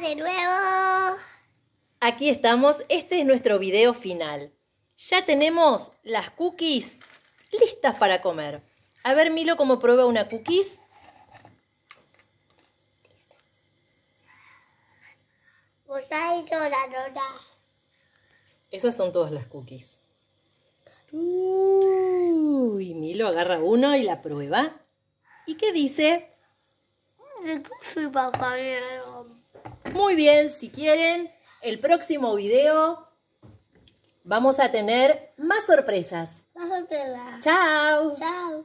de nuevo. Aquí estamos, este es nuestro video final. Ya tenemos las cookies listas para comer. A ver, Milo, cómo prueba una cookies. Esas son todas las cookies. Uy, Milo agarra uno y la prueba. ¿Y qué dice? Muy bien, si quieren, el próximo video vamos a tener más sorpresas. Más sorpresas. Chao. Chao.